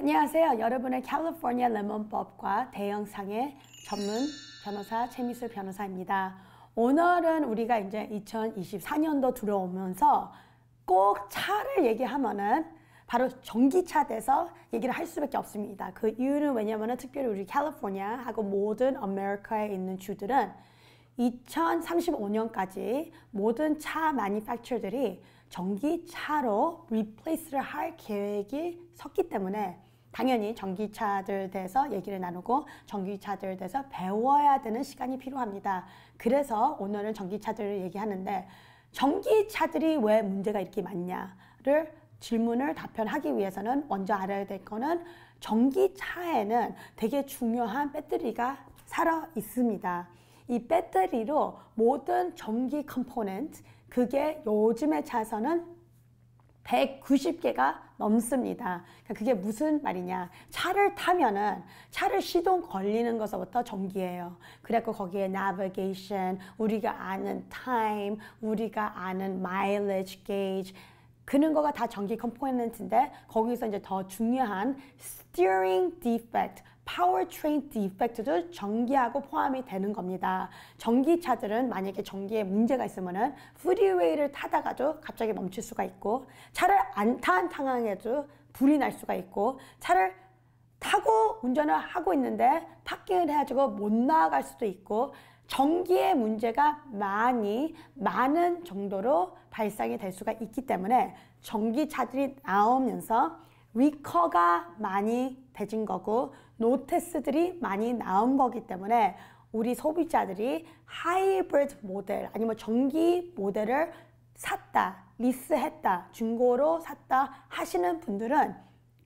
안녕하세요. 여러분의 캘리포니아 레몬법과 대형상의 전문 변호사 최미술 변호사입니다. 오늘은 우리가 이제 2024년도 들어오면서 꼭 차를 얘기하면은 바로 전기차 돼서 얘기를 할 수밖에 없습니다. 그 이유는 왜냐면은 특별히 우리 캘리포니아하고 모든 아메리카에 있는 주들은 2035년까지 모든 차 마니팩처들이 전기차로 리플레이스를 할 계획이 섰기 때문에 당연히 전기차들 대해서 얘기를 나누고 전기차들 대해서 배워야 되는 시간이 필요합니다. 그래서 오늘은 전기차들을 얘기하는데 전기차들이 왜 문제가 이렇게 많냐를 질문을 답변하기 위해서는 먼저 알아야 될 거는 전기차에는 되게 중요한 배터리가 살아 있습니다. 이 배터리로 모든 전기 컴포넌트 그게 요즘의 차에서는 190개가 넘습니다. 그러니까 그게 무슨 말이냐. 차를 타면은 차를 시동 걸리는 것부터 전기예요. 그래갖고 거기에 navigation, 우리가 아는 time, 우리가 아는 mileage gauge, 그런 거가 다 전기 컴포넌트인데 거기서 이제 더 중요한 steering defect, 파워트레인 디펙트도 전기하고 포함이 되는 겁니다. 전기차들은 만약에 전기에 문제가 있으면은 프리웨이를 타다가도 갑자기 멈출 수가 있고 차를 안 탄 상황에도 불이 날 수가 있고 차를 타고 운전을 하고 있는데 파킹을 해가지고 못 나아갈 수도 있고 전기의 문제가 많이 많은 정도로 발생이 될 수가 있기 때문에 전기차들이 나오면서 위커가 많이 되진 거고 노테스들이 많이 나온 거기 때문에 우리 소비자들이 하이브리드 모델 아니면 전기 모델을 샀다, 리스했다, 중고로 샀다 하시는 분들은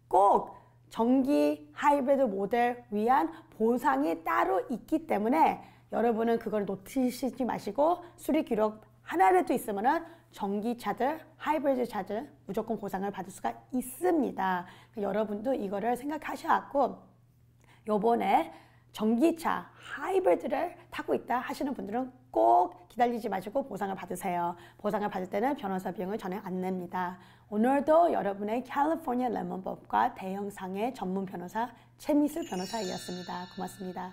꼭 전기 하이브리드 모델 위한 보상이 따로 있기 때문에 여러분은 그걸 놓치시지 마시고 수리 기록 하나라도 있으면은 전기차들, 하이브리드 차들 무조건 보상을 받을 수가 있습니다. 여러분도 이거를 생각하셔야 하고 요번에 전기차 하이브리드를 타고 있다 하시는 분들은 꼭 기다리지 마시고 보상을 받으세요. 보상을 받을 때는 변호사 비용을 전혀 안 냅니다. 오늘도 여러분의 캘리포니아 레몬법과 대형상의 전문 변호사 최미슬 변호사이었습니다. 고맙습니다.